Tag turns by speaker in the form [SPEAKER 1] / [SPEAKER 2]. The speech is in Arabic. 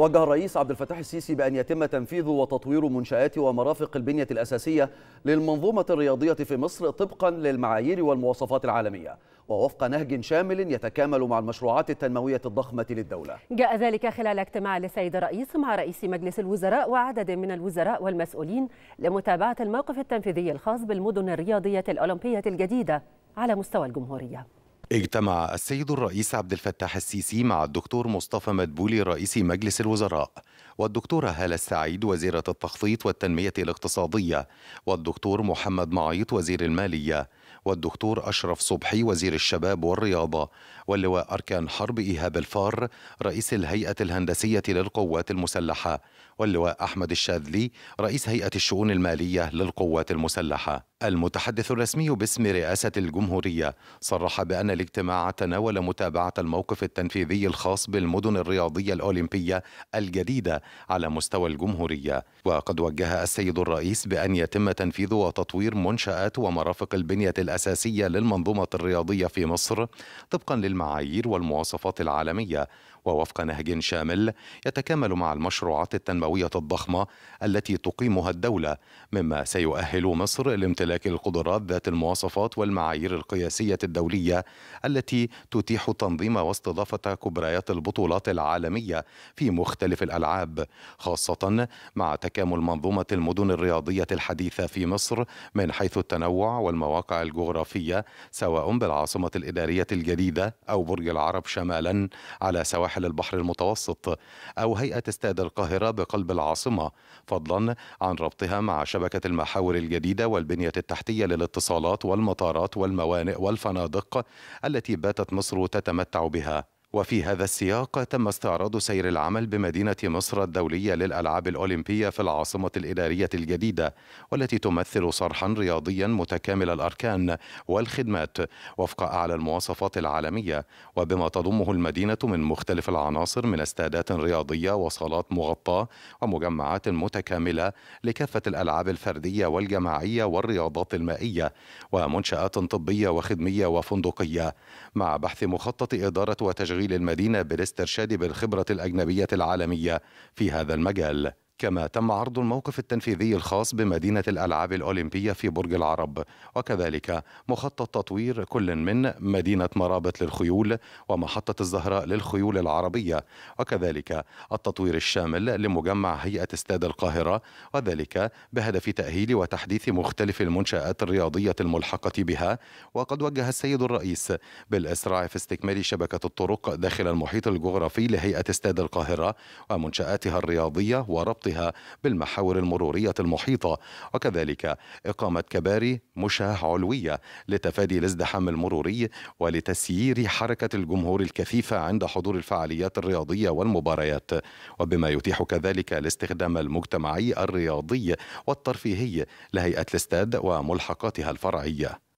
[SPEAKER 1] وجه الرئيس عبد الفتاح السيسي بأن يتم تنفيذ وتطوير منشآت ومرافق البنية الأساسية للمنظومة الرياضية في مصر طبقا للمعايير والمواصفات العالمية ووفق نهج شامل يتكامل مع المشروعات التنموية الضخمة للدولة جاء ذلك خلال اجتماع للسيد الرئيس مع رئيس مجلس الوزراء وعدد من الوزراء والمسؤولين لمتابعة الموقف التنفيذي الخاص بالمدن الرياضية الأولمبية الجديدة على مستوى الجمهورية اجتمع السيد الرئيس عبد الفتاح السيسي مع الدكتور مصطفى مدبولي رئيس مجلس الوزراء والدكتورة هالة السعيد وزيرة التخطيط والتنمية الاقتصادية والدكتور محمد معيط وزير المالية والدكتور أشرف صبحي وزير الشباب والرياضة واللواء أركان حرب إيهاب الفار رئيس الهيئة الهندسية للقوات المسلحة واللواء أحمد الشاذلي رئيس هيئة الشؤون المالية للقوات المسلحة المتحدث الرسمي باسم رئاسة الجمهورية صرح بأن الاجتماع تناول متابعة الموقف التنفيذي الخاص بالمدن الرياضية الأولمبية الجديدة على مستوى الجمهورية وقد وجه السيد الرئيس بأن يتم تنفيذ وتطوير منشآت ومرافق البنية الأساسية للمنظومة الرياضية في مصر طبقا للمعايير والمواصفات العالمية ووفق نهج شامل يتكامل مع المشروعات التنموية الضخمة التي تقيمها الدولة مما سيؤهل مصر لامتلاك استهلاك القدرات ذات المواصفات والمعايير القياسية الدولية التي تتيح تنظيم واستضافة كبريات البطولات العالمية في مختلف الألعاب خاصة مع تكامل منظومة المدن الرياضية الحديثة في مصر من حيث التنوع والمواقع الجغرافية سواء بالعاصمة الإدارية الجديدة أو برج العرب شمالا على سواحل البحر المتوسط أو هيئة استاد القاهرة بقلب العاصمة فضلا عن ربطها مع شبكة المحاور الجديدة والبنية التحتية للاتصالات والمطارات والموانئ والفنادق التي باتت مصر تتمتع بها وفي هذا السياق تم استعراض سير العمل بمدينة مصر الدولية للألعاب الأولمبية في العاصمة الإدارية الجديدة والتي تمثل صرحا رياضيا متكامل الأركان والخدمات وفق أعلى المواصفات العالمية وبما تضمه المدينة من مختلف العناصر من استادات رياضية وصالات مغطاة ومجمعات متكاملة لكافة الألعاب الفردية والجماعية والرياضات المائية ومنشآت طبية وخدمية وفندقية مع بحث مخطط إدارة وتشغيل تشغيل المدينة بالاسترشاد بالخبرة الأجنبية العالمية في هذا المجال كما تم عرض الموقف التنفيذي الخاص بمدينة الألعاب الأولمبية في برج العرب وكذلك مخطط تطوير كل من مدينة مرابط للخيول ومحطة الزهراء للخيول العربية وكذلك التطوير الشامل لمجمع هيئة استاد القاهرة وذلك بهدف تأهيل وتحديث مختلف المنشآت الرياضية الملحقة بها وقد وجه السيد الرئيس بالإسراع في استكمال شبكة الطرق داخل المحيط الجغرافي لهيئة استاد القاهرة ومنشآتها الرياضية وربط وربطها بالمحاور المرورية المحيطة وكذلك إقامة كباري مشاه علوية لتفادي الازدحام المروري ولتسيير حركة الجمهور الكثيفة عند حضور الفعاليات الرياضية والمباريات وبما يتيح كذلك الاستخدام المجتمعي الرياضي والترفيهي لهيئة الاستاد وملحقاتها الفرعية